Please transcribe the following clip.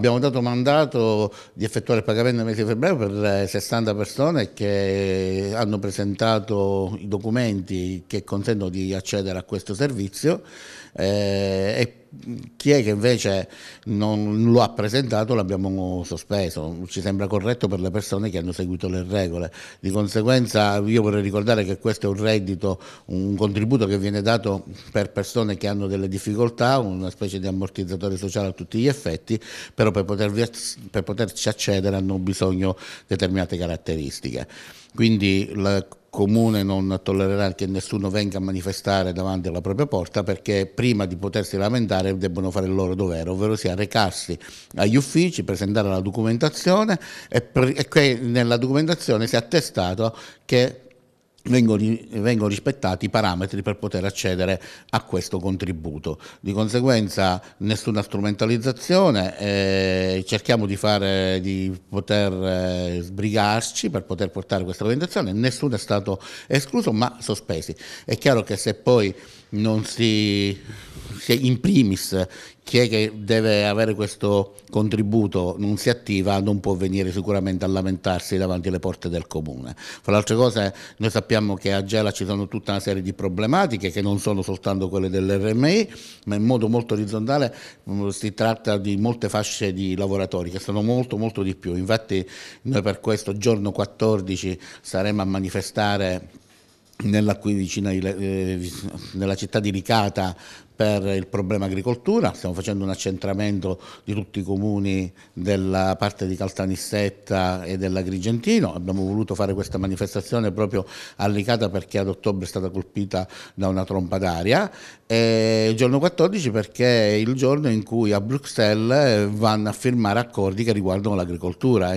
Abbiamo dato mandato di effettuare il pagamento nel mese di febbraio per 60 eh, persone che hanno presentato i documenti che consentono di accedere a questo servizio eh, e chi è che invece non lo ha presentato l'abbiamo sospeso, ci sembra corretto per le persone che hanno seguito le regole. Di conseguenza io vorrei ricordare che questo è un reddito, un contributo che viene dato per persone che hanno delle difficoltà, una specie di ammortizzatore sociale a tutti gli effetti, però per, potervi, per poterci accedere hanno bisogno di determinate caratteristiche. Quindi comune non tollererà che nessuno venga a manifestare davanti alla propria porta perché prima di potersi lamentare debbono fare il loro dovere, ovvero sia recarsi agli uffici, presentare la documentazione e, e che nella documentazione sia attestato che vengono, rispettati i parametri per poter accedere a questo contributo. Di conseguenza nessuna strumentalizzazione, eh, cerchiamo di, fare, di poter eh, sbrigarci per poter portare questa organizzazione, nessuno è stato escluso ma sospesi. È chiaro che se poi non si, in primis chi è che deve avere questo contributo non si attiva non può venire sicuramente a lamentarsi davanti alle porte del comune. Fra le altre cose noi sappiamo che a Gela ci sono tutta una serie di problematiche che non sono soltanto quelle dell'RMI, ma in modo molto orizzontale mm, si tratta di molte fasce di lavoratori che sono molto molto di più. Infatti noi per questo giorno 14 saremo a manifestare nella, qui vicina eh, nella città di Ricata per il problema agricoltura, stiamo facendo un accentramento di tutti i comuni della parte di Caltanissetta e dell'Agrigentino, abbiamo voluto fare questa manifestazione proprio a Ricata perché ad ottobre è stata colpita da una trompa d'aria e il giorno 14 perché è il giorno in cui a Bruxelles vanno a firmare accordi che riguardano l'agricoltura.